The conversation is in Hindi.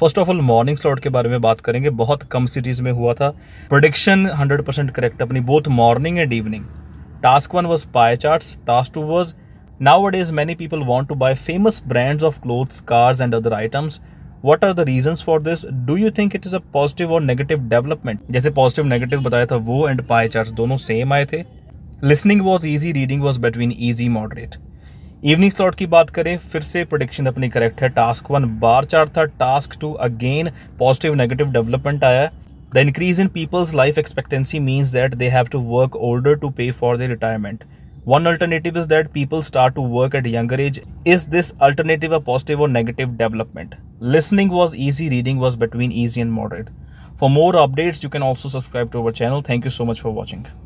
first of all morning slot के बारे में बात करेंगे बहुत कम सीरीज में हुआ था प्रोडिक्शन 100 परसेंट करेक्ट अपनी both morning and evening task one was pie chart task two was now what is many people want to buy famous brands of clothes cars and other items what are the reason for this do you think it is a positive और नेगेटिव डेवलपमेंट जैसे पॉजिटिव नेगेटिव बताया था वो एंड पाए चार्ट दोनों सेम आए थे listening was easy reading was between easy moderate evening slot की बात करें फिर से प्रोडिक्शन अपनी करेक्ट है टास्क वन बार चार्ट था task two again positive negative development आया the increase in people's life expectancy means that they have to work older to pay for the retirement one alternative is that people start to work at younger age is this alternative a positive और negative development listening was easy reading was between easy and moderate for more updates you can also subscribe to our channel thank you so much for watching